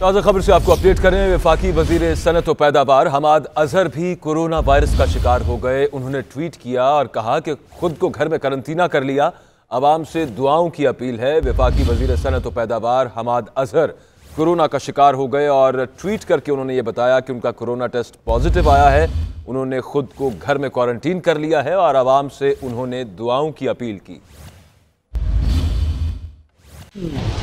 ताज़ा खबर से आपको अपडेट करें वफाकी वजीर सनत व पैदावार हमाद अजहर भी कोरोना वायरस का शिकार हो गए उन्होंने ट्वीट किया और कहा कि खुद को घर में करंतना कर लिया आवाम से दुआओं की अपील है विफाकी वजीर सनत व पैदावार हमाद अजहर कोरोना का शिकार हो गए और ट्वीट करके उन्होंने ये बताया कि उनका कोरोना टेस्ट पॉजिटिव आया है उन्होंने खुद को घर में क्वारंटीन कर लिया है और आवाम से उन्होंने दुआओं की अपील की